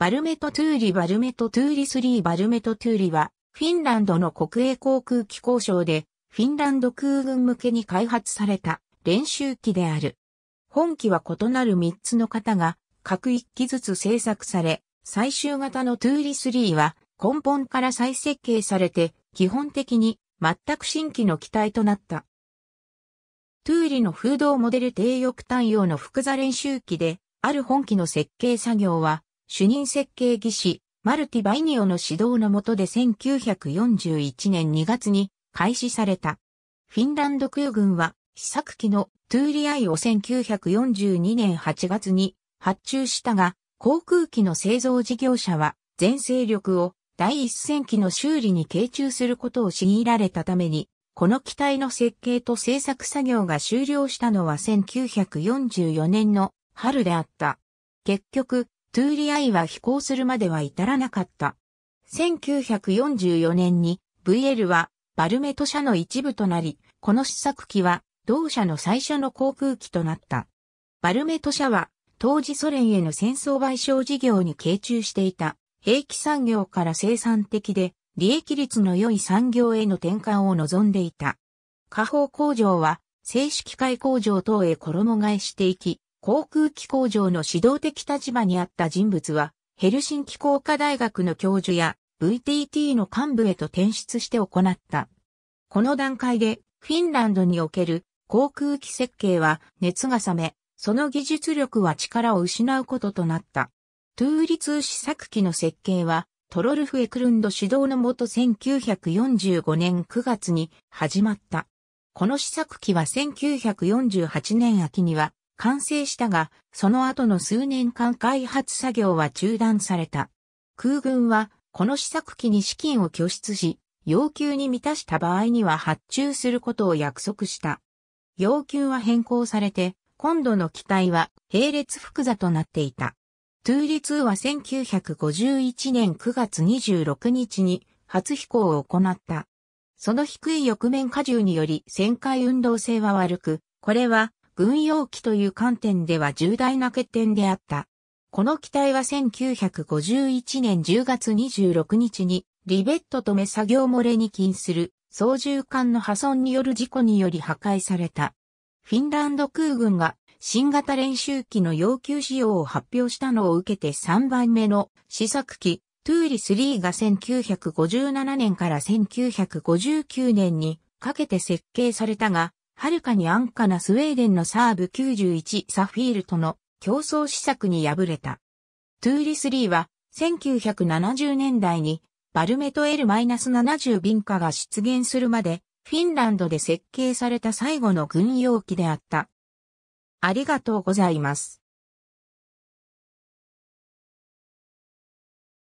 バルメトトゥーリバルメトトゥーリ3バルメトトゥーリは、フィンランドの国営航空機工廠で、フィンランド空軍向けに開発された練習機である。本機は異なる3つの型が各1機ずつ製作され、最終型のトゥーリ3は根本から再設計されて、基本的に全く新規の機体となった。トゥーリの風洞モデル低翼単用の複座練習機で、ある本機の設計作業は、主任設計技師、マルティ・バイニオの指導の下で1941年2月に開始された。フィンランド空軍は、試作機のトゥーリアイを1942年8月に発注したが、航空機の製造事業者は、全勢力を第一戦機の修理に傾注することを強いられたために、この機体の設計と製作作業が終了したのは1944年の春であった。結局、トゥーリアイは飛行するまでは至らなかった。1944年に VL はバルメト社の一部となり、この試作機は同社の最初の航空機となった。バルメト社は当時ソ連への戦争賠償事業に傾注していた兵器産業から生産的で利益率の良い産業への転換を望んでいた。下方工場は正式開工場等へ衣替えしていき、航空機工場の指導的立場にあった人物は、ヘルシンキ工科大学の教授や VTT の幹部へと転出して行った。この段階で、フィンランドにおける航空機設計は熱が冷め、その技術力は力を失うこととなった。トゥーリツー試作機の設計は、トロルフ・エクルンド指導のもと1945年9月に始まった。この試作機は1948年秋には完成したが、その後の数年間開発作業は中断された。空軍は、この試作機に資金を拠出し、要求に満たした場合には発注することを約束した。要求は変更されて、今度の機体は並列複座となっていた。トゥーリ2は1951年9月26日に初飛行を行った。その低い翼面荷重により旋回運動性は悪く、これは軍用機という観点では重大な欠点であった。この機体は1951年10月26日にリベットとめ作業漏れに禁する操縦艦の破損による事故により破壊された。フィンランド空軍が新型練習機の要求使用を発表したのを受けて3番目の試作機トゥーリ3が1957年から1959年にかけて設計されたがはるかに安価なスウェーデンのサーブ91サフィールとの競争施策に敗れた。トゥーリスリーは1970年代にバルメト L-70 便化が出現するまでフィンランドで設計された最後の軍用機であった。ありがとうございます。